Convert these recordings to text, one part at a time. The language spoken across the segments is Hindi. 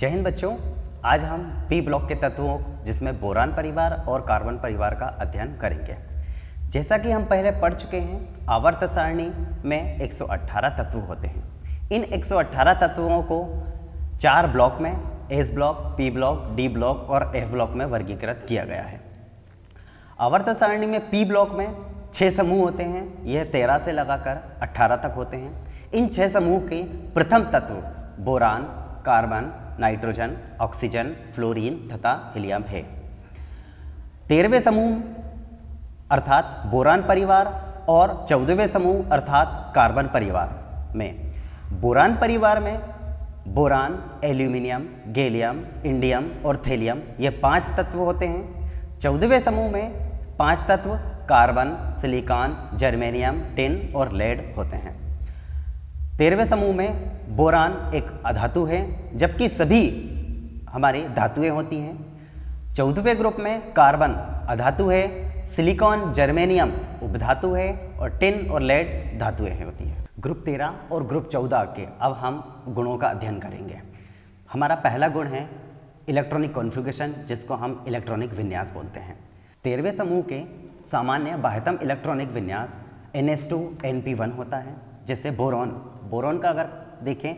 जय हिंद बच्चों आज हम पी ब्लॉक के तत्वों जिसमें बोरान परिवार और कार्बन परिवार का अध्ययन करेंगे जैसा कि हम पहले पढ़ चुके हैं आवर्त सारणी में 118 तत्व होते हैं इन 118 तत्वों को चार ब्लॉक में S block P block D block और एफ ब्लॉक में वर्गीकृत किया गया है आवर्त सारणी में पी ब्लॉक में छः समूह होते हैं यह तेरह से लगाकर अट्ठारह तक होते हैं इन छः समूह के प्रथम तत्व boron carbon nitrogen oxygen fluorine तथा हीलियम है तेरहवें समूह अर्थात बोरान परिवार और चौदहवें समूह अर्थात कार्बन परिवार में बोरान परिवार में बोरान एल्यूमिनियम गैलियम इंडियम और थेलियम ये पांच तत्व होते हैं चौदहवें समूह में पांच तत्व कार्बन सिलिकॉन जर्मेनियम टिन और लेड होते हैं तेरहवें समूह में बोरान एक अधातु है जबकि सभी हमारी धातुएं होती हैं चौदहवें ग्रुप में कार्बन अधातु है सिलिकॉन जर्मेनियम उपधातु है और टिन और लेड धातुएं होती हैं ग्रुप तेरह और ग्रुप चौदह के अब हम गुणों का अध्ययन करेंगे हमारा पहला गुण है इलेक्ट्रॉनिक कॉन्फ़िगरेशन जिसको हम इलेक्ट्रॉनिक विन्यास बोलते हैं तेरहवें समूह के सामान्य बाह्यतम इलेक्ट्रॉनिक विन्यास N S two N P one होता है जैसे बोरॉन बोरॉन का अगर देखें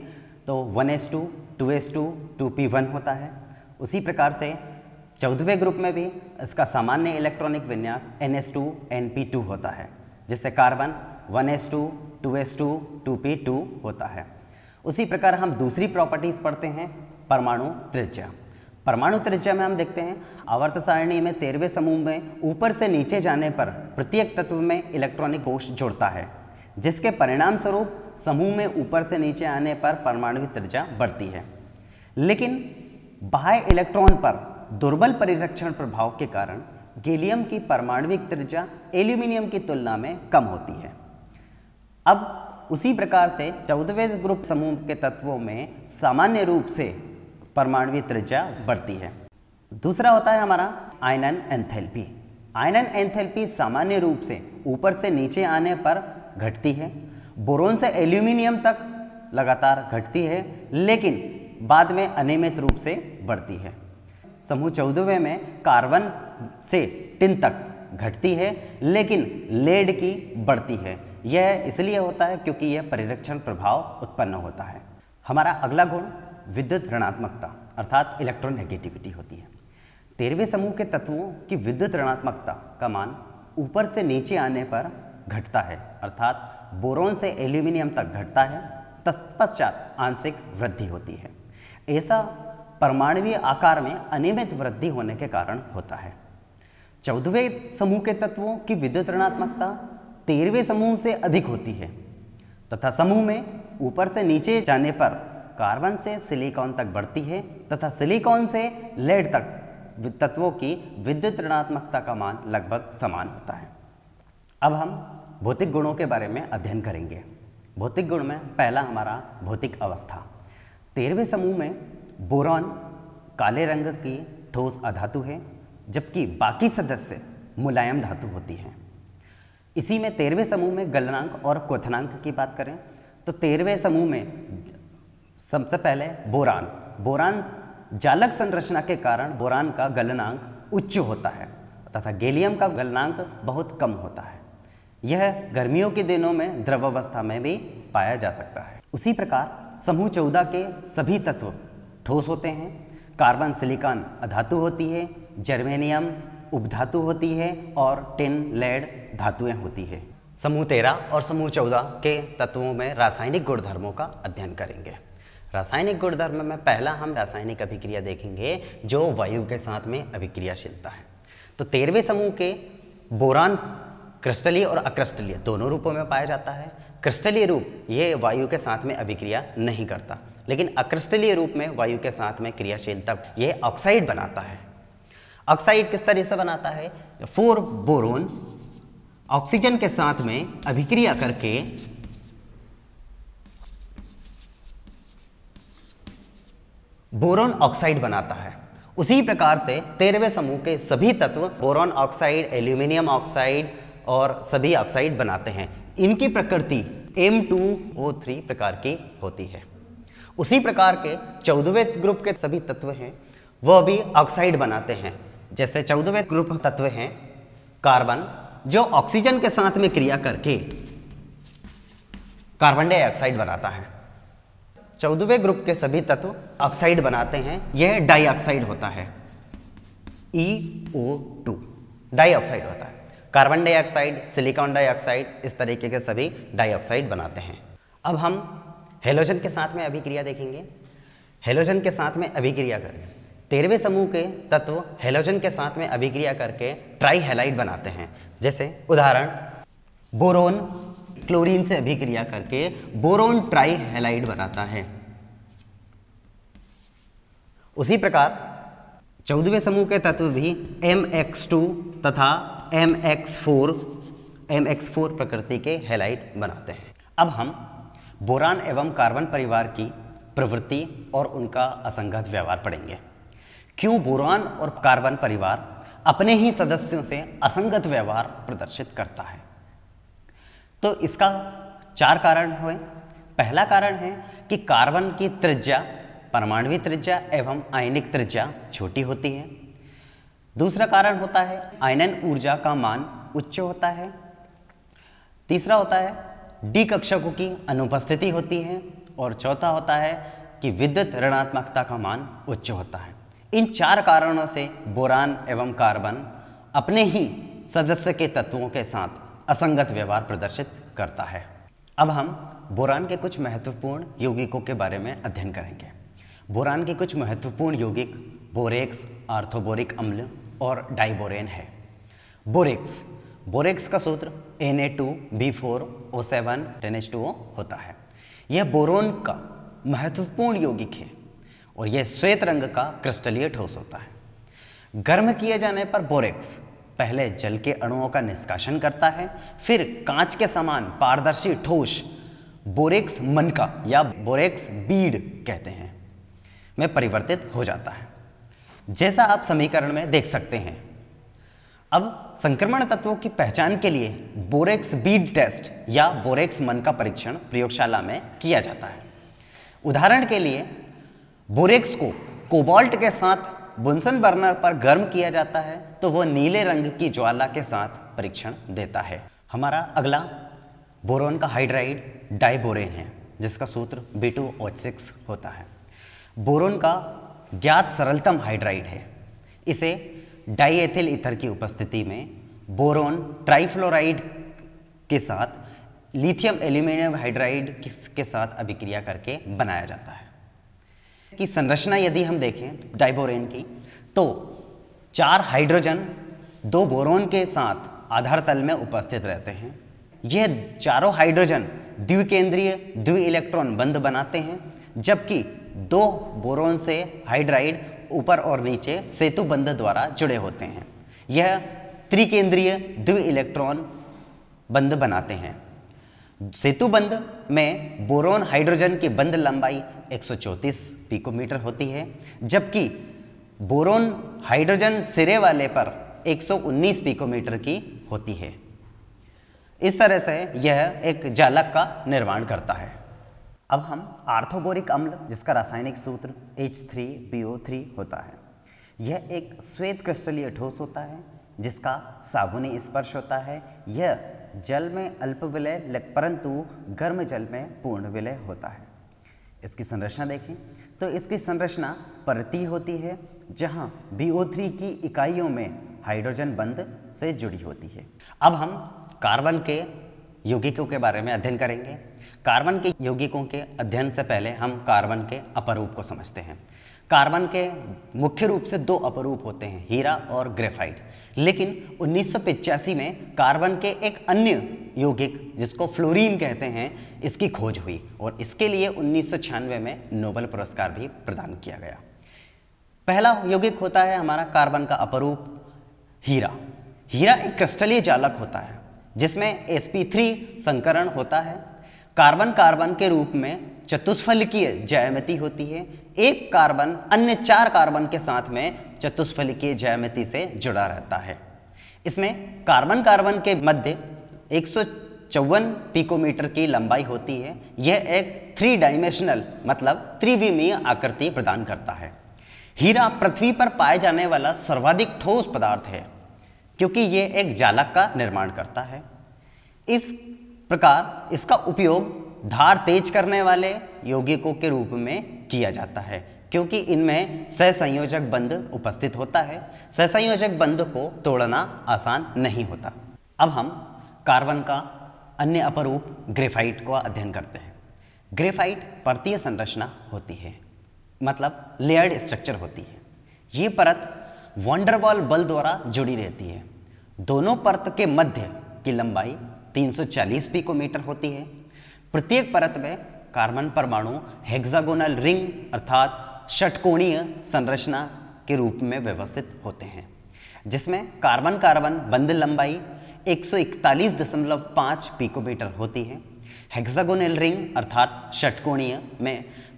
तो one S two two S two two P one होता है उसी प्रकार से चौदहवें ग्रुप में भी इसका सामान्य इलेक्ट्रॉनिक विन्यास ns2, np2 होता है जिससे कार्बन 1s2, 2s2, 2p2 होता है उसी प्रकार हम दूसरी प्रॉपर्टीज़ पढ़ते हैं परमाणु त्रिज्या परमाणु त्रिज्या में हम देखते हैं आवर्त सारणी में तेरहवें समूह में ऊपर से नीचे जाने पर प्रत्येक तत्व में इलेक्ट्रॉनिक कोष जुड़ता है जिसके परिणाम स्वरूप समूह में ऊपर से नीचे आने पर परमाणु की त्रिज्या बढ़ती है लेकिन बाह्य इलेक्ट्रॉन पर दुर्बल परिरक्षण प्रभाव के कारण गैलियम की परमाणुिक त्रिज्या एल्यूमिनियम की तुलना में कम होती है अब उसी प्रकार से चौदहवें ग्रुप समूह के तत्वों में सामान्य रूप से परमाणुिक त्रिज्या बढ़ती है दूसरा होता है हमारा आयनन एंथैल्पी आयनन एंथैल्पी सामान्य रूप से ऊपर से नीचे आने पर घटती है बोरोन से एल्यूमिनियम तक लगातार घटती है लेकिन बाद में अनियमित रूप से बढ़ती है समूह चौदहवें में कार्बन से टिन तक घटती है लेकिन लेड की बढ़ती है यह इसलिए होता है क्योंकि यह परिरक्षण प्रभाव उत्पन्न होता है हमारा अगला गुण विद्युत ऋणात्मकता अर्थात इलेक्ट्रोनेगेटिविटी होती है तेरहवें समूह के तत्वों की विद्युत ऋणात्मकता का मान ऊपर से नीचे आने पर घटता है अर्थात बोरोन से एल्यूमिनियम तक घटता है तत्पश्चात आंशिक वृद्धि होती है ऐसा परमाणवीय आकार में अनियमित वृद्धि होने के कारण होता है चौदहवें समूह के तत्वों की विद्युत ऋणात्मकता तेरहवें समूह से अधिक होती है तथा समूह में ऊपर से नीचे जाने पर कार्बन से सिलिकॉन तक बढ़ती है तथा सिलिकॉन से लेड तक तत्वों की विद्युत ऋणात्मकता का मान लगभग समान होता है अब हम भौतिक गुणों के बारे में अध्ययन करेंगे भौतिक गुण में पहला हमारा भौतिक अवस्था तेरहवें समूह में बोरॉन काले रंग की ठोस अधातु है जबकि बाकी सदस्य मुलायम धातु होती हैं इसी में तेरहवें समूह में गलनांक और क्वथनांक की बात करें तो तेरहवें समूह में सबसे पहले बोरान बोरान जालक संरचना के कारण बोरान का गलनांक उच्च होता है तथा गैलियम का गलनांक बहुत कम होता है यह गर्मियों के दिनों में द्रवावस्था में भी पाया जा सकता है उसी प्रकार समूह चौदह के सभी तत्व ठोस होते हैं कार्बन सिलिकॉन अधातु होती है जर्मेनियम उपधातु होती है और टिन लेड धातुएं होती है समूह तेरह और समूह चौदह के तत्वों में रासायनिक गुणधर्मों का अध्ययन करेंगे रासायनिक गुणधर्म में पहला हम रासायनिक अभिक्रिया देखेंगे जो वायु के साथ में अभिक्रियाशीलता है तो तेरहवें समूह के बोरान क्रिस्टलीय और अक्रिस्टलीय दोनों रूपों में पाया जाता है क्रिस्टलीय रूप ये वायु के साथ में अभिक्रिया नहीं करता लेकिन अक्रिस्टलीय रूप में वायु के साथ में क्रियाशीलता यह ऑक्साइड बनाता है ऑक्साइड किस तरह से बनाता है फोर बोरोन ऑक्सीजन के साथ में अभिक्रिया करके बोरोन ऑक्साइड बनाता है उसी प्रकार से तेरहवें समूह के सभी तत्व बोरोन ऑक्साइड एल्यूमिनियम ऑक्साइड और सभी ऑक्साइड बनाते हैं इनकी प्रकृति M2O3 प्रकार की होती है उसी प्रकार के चौदहवें ग्रुप के सभी तत्व हैं वह भी ऑक्साइड बनाते हैं जैसे चौदहवें ग्रुप तत्व हैं कार्बन जो ऑक्सीजन के साथ में क्रिया करके कार्बन डाइऑक्साइड बनाता है चौदहवें ग्रुप के सभी तत्व ऑक्साइड बनाते हैं यह डाइऑक्साइड होता है ई ओ टू डाइऑक्साइड होता है कार्बन डाइऑक्साइड सिलिकॉन डाइऑक्साइड इस तरीके के सभी डाइऑक्साइड बनाते हैं अब हम हेलोजन के साथ में अभिक्रिया देखेंगे हेलोजन के साथ में अभिक्रिया करें तेरहवें समूह के तत्व हेलोजन के साथ में अभिक्रिया करके ट्राईहेलाइड बनाते हैं जैसे उदाहरण बोरोन क्लोरीन से अभिक्रिया करके बोरोन ट्राईहेलाइड बनाता है उसी प्रकार चौदहवें समूह के तत्व भी एम एक्स टू तथा M X four M X four प्रकृति के हेलाइट बनाते हैं अब हम बोरान एवं कार्बन परिवार की प्रवृत्ति और उनका असंगत व्यवहार पढ़ेंगे क्यों बोरान और कार्बन परिवार अपने ही सदस्यों से असंगत व्यवहार प्रदर्शित करता है तो इसका चार कारण हुए पहला कारण है कि कार्बन की त्रिज्या परमाणु त्रिज्या एवं आयनिक त्रिज्या छोटी होती है दूसरा कारण होता है आयनन ऊर्जा का मान उच्च होता है तीसरा होता है डी कक्षकों की अनुपस्थिति होती है और चौथा होता है कि विद्युत ऋणात्मकता का मान उच्च होता है इन चार कारणों से बोरान एवं कार्बन अपने ही सदस्य के तत्वों के साथ असंगत व्यवहार प्रदर्शित करता है अब हम बोरान के कुछ महत्वपूर्ण यौगिकों के बारे में अध्ययन करेंगे बोरान के कुछ महत्वपूर्ण यौगिक बोरेक्स आर्थोबोरिक अम्ल और डाइबोरेन है बोरेक्स बोरेक्स का सूत्र N A two B four O seven ten H two O होता है यह बोरोन का महत्वपूर्ण यौगिक है और यह श्वेत रंग का क्रिस्टलीय ठोस होता है गर्म किए जाने पर बोरेक्स पहले जल के अणुओं का निष्कासन करता है फिर कांच के समान पारदर्शी ठोस बोरेक्स मनका या बोरेक्स बीड कहते हैं में परिवर्तित हो जाता है जैसा आप समीकरण में देख सकते हैं अब संक्रमण तत्वों की पहचान के लिए बोरेक्स बीड टेस्ट या बोरेक्स मन का परीक्षण प्रयोगशाला में किया जाता है उदाहरण के लिए बोरेक्स को कोबाल्ट के साथ बुनसन बर्नर पर गर्म किया जाता है तो वह नीले रंग की ज्वाला के साथ परीक्षण देता है हमारा अगला बोरोन का हाइड्राइड डाइबोरेन है जिसका सूत्र बी टू होता है बोरोन का ज्ञात सरलतम हाइड्राइड है इसे डाइएथिल इथर की उपस्थिति में बोरोन ट्राइफ्लोराइड के साथ लिथियम एल्यूमिनियम हाइड्राइड के साथ अभिक्रिया करके बनाया जाता है कि संरचना यदि हम देखें डाइबोरेन की तो चार हाइड्रोजन दो बोरोन के साथ आधार तल में उपस्थित रहते हैं ये चारों हाइड्रोजन द्विकेंद्रीय द्वि इलेक्ट्रॉन बंद बनाते हैं जबकि दो बोरोन से हाइड्राइड ऊपर और नीचे सेतु बंध द्वारा जुड़े होते हैं यह त्रिकेंद्रीय द्वि इलेक्ट्रॉन बंध बनाते हैं सेतु बंध में बोरोन हाइड्रोजन की बंध लंबाई 134 पिकोमीटर होती है जबकि बोरोन हाइड्रोजन सिरे वाले पर 119 पिकोमीटर की होती है इस तरह से यह एक जालक का निर्माण करता है अब हम आर्थोबोरिक अम्ल जिसका रासायनिक सूत्र H3BO3 होता है यह एक श्वेत क्रिस्टलीय ठोस होता है जिसका साबुनी स्पर्श होता है यह जल में अल्प विलय परंतु गर्म जल में पूर्ण विलय होता है इसकी संरचना देखें तो इसकी संरचना परती होती है जहां BO3 की इकाइयों में हाइड्रोजन बंद से जुड़ी होती है अब हम कार्बन के यौगिकों के बारे में अध्ययन करेंगे कार्बन के यौगिकों के अध्ययन से पहले हम कार्बन के अपरूप को समझते हैं कार्बन के मुख्य रूप से दो अपरूप होते हैं हीरा और ग्रेफाइट लेकिन उन्नीस में कार्बन के एक अन्य यौगिक जिसको फ्लोरीन कहते हैं इसकी खोज हुई और इसके लिए उन्नीस में नोबल पुरस्कार भी प्रदान किया गया पहला यौगिक होता है हमारा कार्बन का अपरूप हीरा हीरा एक क्रिस्टलीय चालक होता है जिसमें sp3 संकरण होता है कार्बन कार्बन के रूप में चतुष्फलकीय ज्यामिति होती है एक कार्बन अन्य चार कार्बन के साथ में चतुष्फलकीय ज्यामिति से जुड़ा रहता है इसमें कार्बन कार्बन के मध्य एक चौवन पिकोमीटर की लंबाई होती है यह एक थ्री डायमेंशनल मतलब त्रिविमीय आकृति प्रदान करता है हीरा पृथ्वी पर पाए जाने वाला सर्वाधिक ठोस पदार्थ है क्योंकि यह एक जालक का निर्माण करता है इस प्रकार इसका उपयोग धार तेज करने वाले यौगिकों के रूप में किया जाता है क्योंकि इनमें सहसंयोजक बंध उपस्थित होता है सहसंयोजक बंध को तोड़ना आसान नहीं होता अब हम कार्बन का अन्य अपरूप ग्रेफाइट का अध्ययन करते हैं ग्रेफाइट परतीय संरचना होती है मतलब लेयर्ड स्ट्रक्चर होती है ये परत वॉन्डरबॉल बल द्वारा जुड़ी रहती है दोनों परत के मध्य की लंबाई 340 पिकोमीटर होती है प्रत्येक परत में कार्बन परमाणु हेक्सागोनल रिंग अर्थात षटकोणीय संरचना के रूप में व्यवस्थित होते हैं जिसमें कार्बन कार्बन बंद लंबाई 141.5 पिकोमीटर होती है हेक्सागोनल रिंग अर्थात षटकोणीय में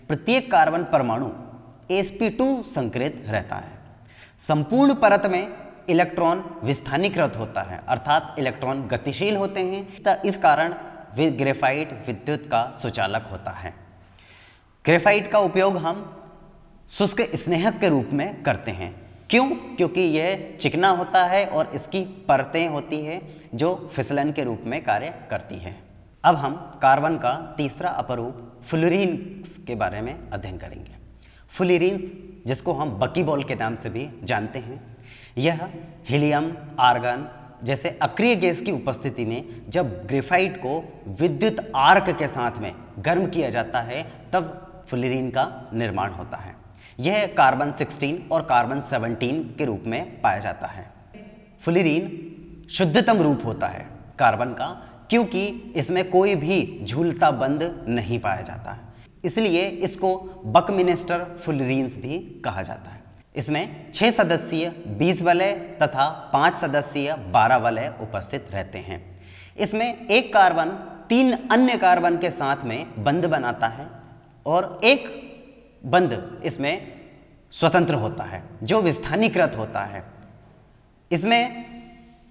प्रत्येक कार्बन परमाणु टू संकृत रहता है संपूर्ण परत में इलेक्ट्रॉन विस्थानीकृत होता है अर्थात इलेक्ट्रॉन गतिशील होते हैं तो इस कारण ग्रेफाइट विद्युत का सुचालक होता है ग्रेफाइट का उपयोग हम शुष्क स्नेहक के रूप में करते हैं क्यों क्योंकि यह चिकना होता है और इसकी परतें होती है जो फिसलन के रूप में कार्य करती हैं अब हम कार्बन का तीसरा अपरूप फ्लोरिन्स के बारे में अध्ययन करेंगे फुलरीन्स जिसको हम बकीबॉल के नाम से भी जानते हैं यह हीलियम आर्गन जैसे अक्रिय गैस की उपस्थिति में जब ग्रेफाइट को विद्युत आर्क के साथ में गर्म किया जाता है तब फुलरीन का निर्माण होता है यह कार्बन 16 और कार्बन 17 के रूप में पाया जाता है फुलरीन शुद्धतम रूप होता है कार्बन का क्योंकि इसमें कोई भी झूलता बंद नहीं पाया जाता है इसलिए इसको बकमिनिस्टर फुलरीन्स भी कहा जाता है इसमें छः सदस्यीय बीस वलय तथा पाँच सदस्यीय बारह वलय उपस्थित रहते हैं इसमें एक कार्बन तीन अन्य कार्बन के साथ में बंद बनाता है और एक बंद इसमें स्वतंत्र होता है जो विस्थानीकृत होता है इसमें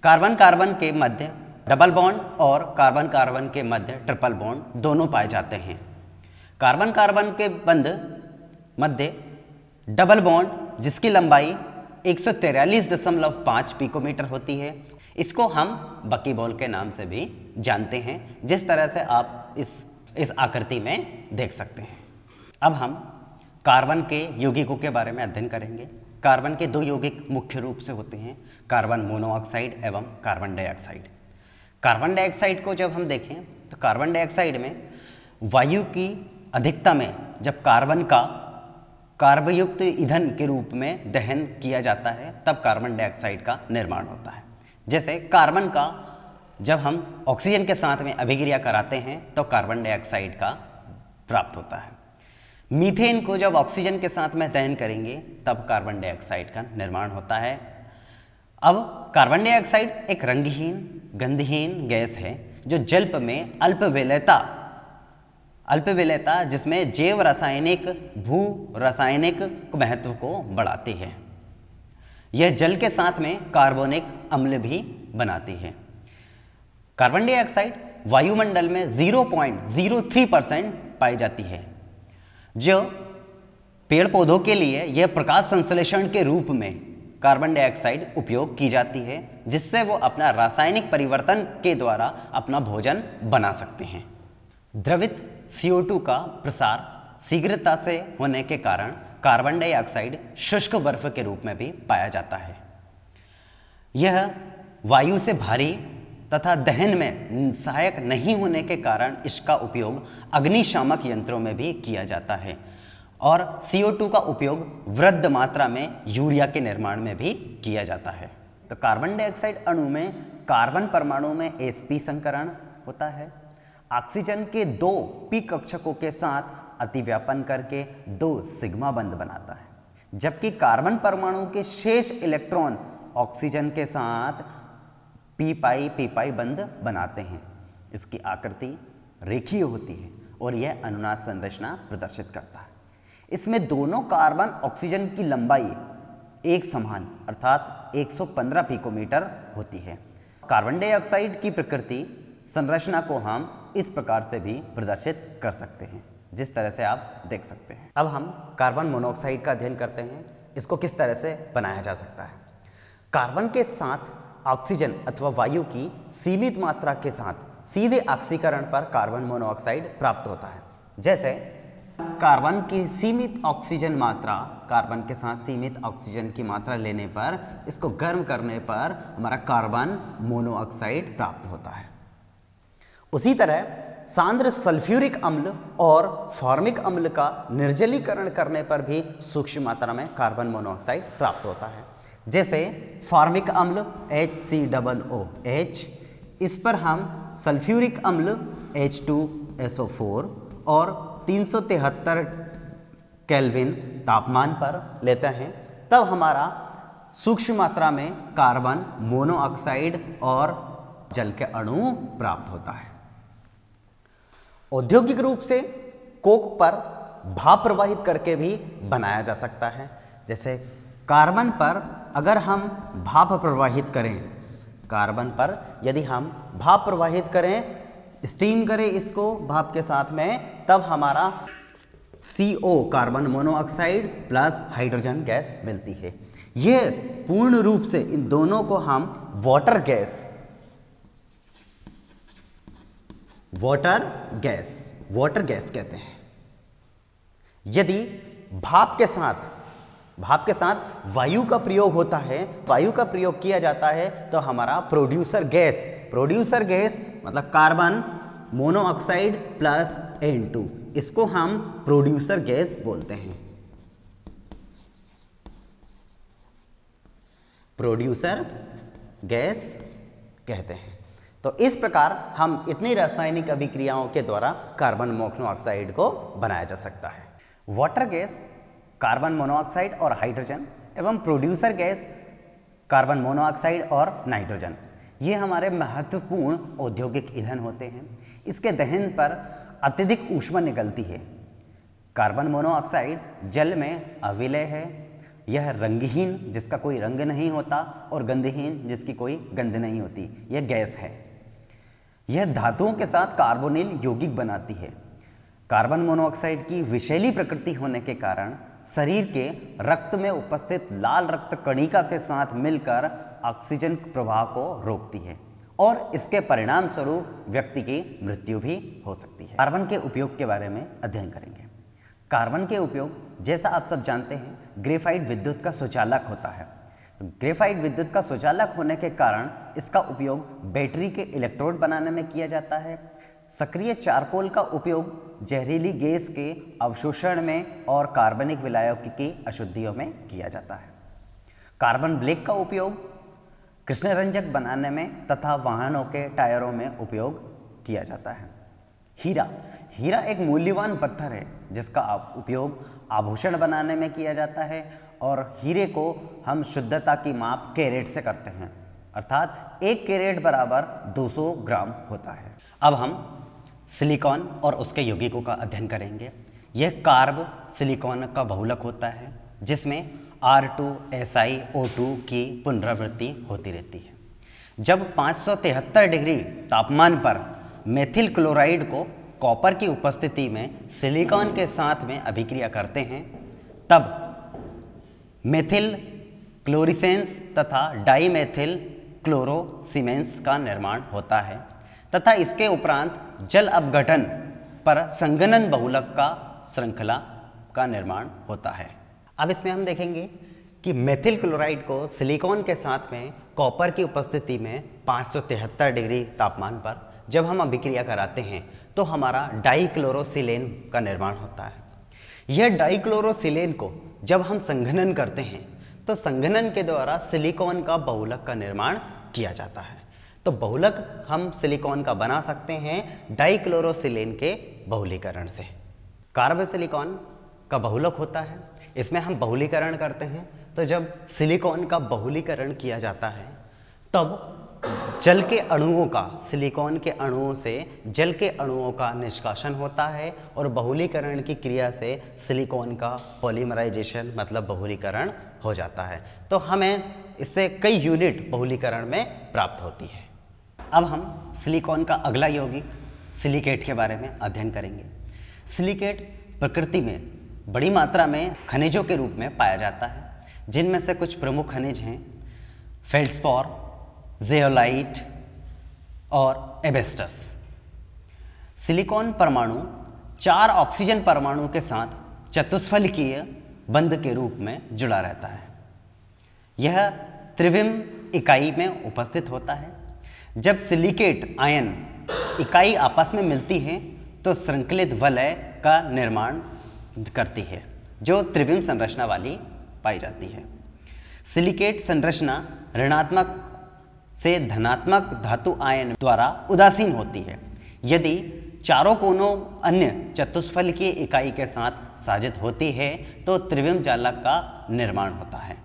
कार्बन कार्बन के मध्य डबल बॉन्ड और कार्बन कार्बन के मध्य ट्रिपल बॉन्ड दोनों पाए जाते हैं कार्बन कार्बन के बंद मध्य डबल बॉन्ड जिसकी लंबाई एक दशमलव पाँच पिकोमीटर होती है इसको हम बकी बॉल के नाम से भी जानते हैं जिस तरह से आप इस इस आकृति में देख सकते हैं अब हम कार्बन के यौगिकों के बारे में अध्ययन करेंगे कार्बन के दो यौगिक मुख्य रूप से होते हैं कार्बन मोनोऑक्साइड एवं कार्बन डाइऑक्साइड कार्बन डाइऑक्साइड को जब हम देखें तो कार्बन डाइऑक्साइड में वायु की अधिकता में जब कार्बन का कार्बयुक्त ईंधन के रूप में दहन किया जाता है तब कार्बन डाइऑक्साइड का निर्माण होता है जैसे कार्बन का जब हम ऑक्सीजन के साथ में अभिक्रिया कराते हैं तो कार्बन डाइऑक्साइड का प्राप्त होता है मीथेन को जब ऑक्सीजन के साथ में दहन करेंगे तब कार्बन डाइऑक्साइड का निर्माण होता है अब कार्बन डाइऑक्साइड एक रंगहीन गंधहीन गैस है जो जल्प में अल्प वेलता अल्प विलयता जिसमें जैव रासायनिक भू रासायनिक महत्व को बढ़ाती है यह जल के साथ में कार्बोनिक अम्ल भी बनाती है कार्बन डाइऑक्साइड वायुमंडल में 0.03 परसेंट पाई जाती है जो पेड़ पौधों के लिए यह प्रकाश संश्लेषण के रूप में कार्बन डाइऑक्साइड उपयोग की जाती है जिससे वो अपना रासायनिक परिवर्तन के द्वारा अपना भोजन बना सकते हैं द्रवित CO2 का प्रसार शीघ्रता से होने के कारण कार्बन डाइऑक्साइड शुष्क बर्फ के रूप में भी पाया जाता है यह वायु से भारी तथा दहन में सहायक नहीं होने के कारण इसका उपयोग अग्निशामक यंत्रों में भी किया जाता है और CO2 का उपयोग वृद्ध मात्रा में यूरिया के निर्माण में भी किया जाता है तो कार्बन डाइऑक्साइड अणु में कार्बन परमाणु में एसपी संकरण होता है ऑक्सीजन के दो पी कक्षकों के साथ अतिव्यापन करके दो सिग्मा बंद बनाता है जबकि कार्बन परमाणु के शेष इलेक्ट्रॉन ऑक्सीजन के साथ पी पाई पी पाई बंद बनाते हैं इसकी आकृति रेखीय होती है और यह अनुनाद संरचना प्रदर्शित करता है इसमें दोनों कार्बन ऑक्सीजन की लंबाई एक समान अर्थात 115 पिकोमीटर होती है कार्बन डाइऑक्साइड की प्रकृति संरचना को हम इस प्रकार से भी प्रदर्शित कर सकते हैं जिस तरह से आप देख सकते हैं अब हम कार्बन मोनोऑक्साइड का अध्ययन करते हैं इसको किस तरह से बनाया जा सकता है कार्बन के साथ ऑक्सीजन अथवा वायु की सीमित मात्रा के साथ सीधे ऑक्सीकरण पर कार्बन मोनोऑक्साइड प्राप्त होता है जैसे कार्बन की सीमित ऑक्सीजन मात्रा कार्बन के साथ सीमित ऑक्सीजन की मात्रा लेने पर इसको गर्म करने पर हमारा कार्बन मोनोऑक्साइड प्राप्त होता है उसी तरह सांद्र सल्फ्यूरिक अम्ल और फॉर्मिक अम्ल का निर्जलीकरण करने पर भी सूक्ष्म मात्रा में कार्बन मोनोऑक्साइड प्राप्त होता है जैसे फॉर्मिक अम्ल H C double O H इस पर हम सल्फ्यूरिक अम्ल H two S O four और तीन सौ तिहत्तर केल्विन तापमान पर लेते हैं तब हमारा सूक्ष्म मात्रा में कार्बन मोनोऑक्साइड और जल के अणु प्राप्त होता है औद्योगिक रूप से कोक पर भाप प्रवाहित करके भी बनाया जा सकता है जैसे कार्बन पर अगर हम भाप प्रवाहित करें कार्बन पर यदि हम भाप प्रवाहित करें स्टीम करें इसको भाप के साथ में तब हमारा C O carbon monoxide plus hydrogen gas मिलती है ये पूर्ण रूप से इन दोनों को हम water gas water gas water gas कहते हैं यदि भाप के साथ भाप के साथ वायु का प्रयोग होता है वायु का प्रयोग किया जाता है तो हमारा प्रोड्यूसर गैस प्रोड्यूसर गैस मतलब carbon monoxide plus N two इसको हम प्रोड्यूसर गैस बोलते हैं प्रोड्यूसर गैस कहते हैं तो इस प्रकार हम इतनी रासायनिक अभिक्रियाओं के द्वारा कार्बन मोनोऑक्साइड को बनाया जा सकता है वाटर गैस कार्बन मोनोऑक्साइड और हाइड्रोजन एवं प्रोड्यूसर गैस कार्बन मोनोऑक्साइड और नाइट्रोजन ये हमारे महत्वपूर्ण औद्योगिक ईंधन होते हैं इसके दहन पर अत्यधिक ऊष्मा निकलती है कार्बन मोनोऑक्साइड जल में अविलय है यह रंगहीन जिसका कोई रंग नहीं होता और गंधहीन जिसकी कोई गंध नहीं होती यह गैस है यह धातुओं के साथ कार्बोनिल यौगिक बनाती है कार्बन मोनोऑक्साइड की विषैली प्रकृति होने के कारण शरीर के रक्त में उपस्थित लाल रक्त कणिका के साथ मिलकर ऑक्सीजन प्रवाह को रोकती है और इसके परिणाम स्वरूप व्यक्ति की मृत्यु भी हो सकती है कार्बन के उपयोग के बारे में अध्ययन करेंगे कार्बन के उपयोग जैसा आप सब जानते हैं ग्रेफाइट विद्युत का सुचालक होता है ग्रेफाइट विद्युत का सुचालक होने के कारण इसका उपयोग बैटरी के इलेक्ट्रोड बनाने में किया जाता है सक्रिय चारकोल का उपयोग जहरीली गैस के अवशोषण में और कार्बनिक विलायक की अशुद्धियों में किया जाता है कार्बन ब्लैक का उपयोग कृष्णरंजक बनाने में तथा वाहनों के टायरों में उपयोग किया जाता है हीरा हीरा एक मूल्यवान पत्थर है जिसका उपयोग आभूषण बनाने में किया जाता है और हीरे को हम शुद्धता की माप कैरेट से करते हैं अर्थात एक कैरेट बराबर 200 ग्राम होता है अब हम सिलिकॉन और उसके यौगिकों का अध्ययन करेंगे यह कार्ब सिलिकॉन का बहुलक होता है जिसमें R two S I O two की पुनरावृत्ति होती रहती है जब 573 डिग्री तापमान पर मेथिल क्लोराइड को कॉपर की उपस्थिति में सिलिकॉन के साथ में अभिक्रिया करते हैं तब मेथिल क्लोरिसेंस तथा डाईमेथिल क्लोरोसिमेंस का निर्माण होता है तथा इसके उपरांत जल अपघटन पर संगनन बहुलक का श्रृंखला का निर्माण होता है अब इसमें हम देखेंगे कि मेथिल क्लोराइड को सिलिकॉन के साथ में कॉपर की उपस्थिति में 573 डिग्री तापमान पर जब हम अभिक्रिया कराते हैं तो हमारा डाईक्लोरोसिलेन का निर्माण होता है यह डाइक्लोरोसिलेन को जब हम संघनन करते हैं तो संघनन के द्वारा सिलिकॉन का बहुलक का निर्माण किया जाता है तो बहुलक हम सिलिकॉन का बना सकते हैं डाइक्लोरोसिलेन के बहुलीकरण से कार्बन सिलिकॉन का बहुलक होता है इसमें हम बहुलीकरण करते हैं तो जब सिलिकॉन का बहुलीकरण किया जाता है तब जल के अणुओं का सिलिकॉन के अणुओं से जल के अणुओं का निष्कासन होता है और बहुलीकरण की क्रिया से सिलिकॉन का पॉलीमराइजेशन मतलब बहुलीकरण हो जाता है तो हमें इससे कई यूनिट बहुलीकरण में प्राप्त होती है अब हम सिलिकॉन का अगला यौगिक सिलिकेट के बारे में अध्ययन करेंगे सिलिकेट प्रकृति में बड़ी मात्रा में खनिजों के रूप में पाया जाता है जिनमें से कुछ प्रमुख खनिज हैं फेल्डस्पॉर जेओलाइट और एबेस्टस सिलिकॉन परमाणु चार ऑक्सीजन परमाणु के साथ चतुष्फलकीय बंद के रूप में जुड़ा रहता है यह त्रिविम इकाई में उपस्थित होता है जब सिलिकेट आयन इकाई आपस में मिलती है तो श्रृंखलित वलय का निर्माण करती है जो त्रिविम संरचना वाली पाई जाती है सिलिकेट संरचना ऋणात्मक से धनात्मक धातु आयन द्वारा उदासीन होती है यदि चारों कोनों अन्य चतुष्फल की इकाई के साथ साजित होती है तो त्रिविम जालक का निर्माण होता है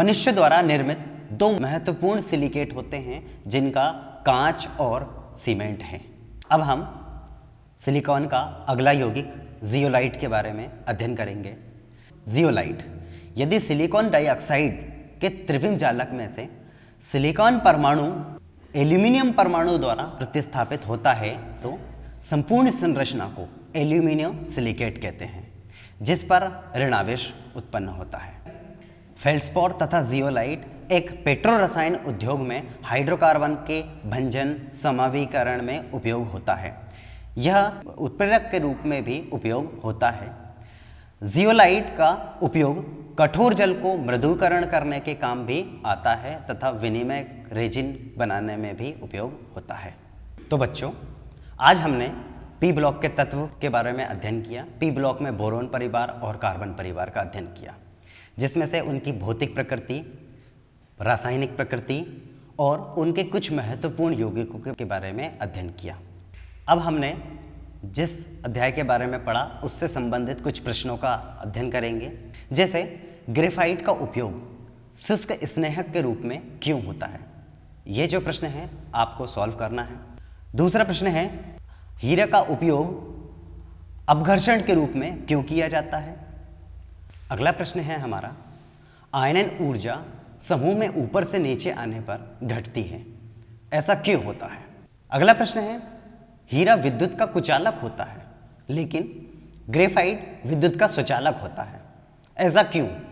मनुष्य द्वारा निर्मित दो महत्वपूर्ण सिलिकेट होते हैं जिनका कांच और सीमेंट है अब हम सिलिकॉन का अगला यौगिक जियोलाइट के बारे में अध्ययन करेंगे जियोलाइट यदि सिलिकॉन डाइऑक्साइड के त्रिविम जालक में से सिलिकॉन परमाणु एल्यूमिनियम परमाणु द्वारा प्रतिस्थापित होता है तो संपूर्ण संरचना को एल्यूमिनियम सिलिकेट कहते हैं जिस पर ऋणावेश उत्पन्न होता है फेल्सपोर तथा जियोलाइट एक पेट्रो रसायन उद्योग में हाइड्रोकार्बन के भंजन समावीकरण में उपयोग होता है यह उत्प्रेरक के रूप में भी उपयोग होता है जियोलाइट का उपयोग कठोर जल को मृदुकरण करने के काम भी आता है तथा विनिमय रेजिन बनाने में भी उपयोग होता है तो बच्चों आज हमने पी ब्लॉक के तत्व के बारे में अध्ययन किया पी ब्लॉक में बोरोन परिवार और कार्बन परिवार का अध्ययन किया जिसमें से उनकी भौतिक प्रकृति रासायनिक प्रकृति और उनके कुछ महत्वपूर्ण यौगिकों के बारे में अध्ययन किया अब हमने जिस अध्याय के बारे में पढ़ा उससे संबंधित कुछ प्रश्नों का अध्ययन करेंगे जैसे ग्रेफाइट का उपयोग शुष्क स्नेहक के रूप में क्यों होता है ये जो प्रश्न है आपको सॉल्व करना है दूसरा प्रश्न है हीरा का उपयोग अपघर्षण के रूप में क्यों किया जाता है अगला प्रश्न है हमारा आयनन ऊर्जा समूह में ऊपर से नीचे आने पर घटती है ऐसा क्यों होता है अगला प्रश्न है हीरा विद्युत का कुचालक होता है लेकिन ग्रेफाइट विद्युत का स्वचालक होता है ऐसा क्यों